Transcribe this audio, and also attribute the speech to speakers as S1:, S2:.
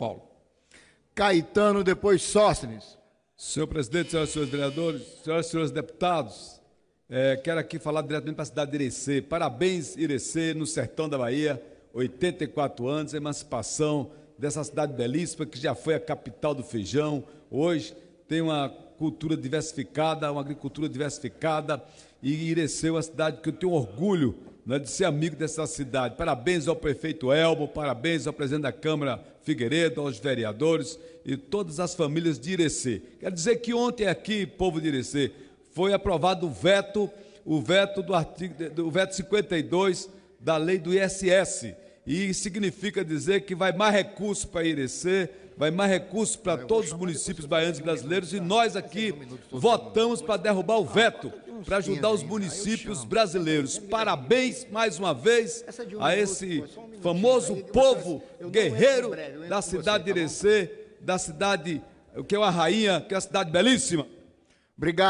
S1: Paulo. Caetano, depois Sóstenes. Senhor presidente, senhoras e senhores vereadores, senhoras e senhores deputados, é, quero aqui falar diretamente para a cidade de Irecê. Parabéns, Irecê, no sertão da Bahia, 84 anos, emancipação dessa cidade belíssima que já foi a capital do feijão. Hoje tem uma cultura diversificada, uma agricultura diversificada e Irecê é uma cidade que eu tenho orgulho né, de ser amigo dessa cidade. Parabéns ao prefeito Elmo, parabéns ao presidente da Câmara Figueiredo, aos vereadores e todas as famílias de Irecê. Quer dizer que ontem aqui, povo de Irecê, foi aprovado o veto, o veto do artigo, do veto 52 da lei do ISS. E significa dizer que vai mais recurso para Irecê, vai mais recursos para todos os municípios baianos e brasileiros, e nós aqui votamos para derrubar o veto para ajudar os ah, municípios brasileiros. É Parabéns mais uma vez é a esse famoso povo guerreiro da cidade de tá Irecê, da cidade, que é uma rainha, que é uma cidade belíssima. Obrigado.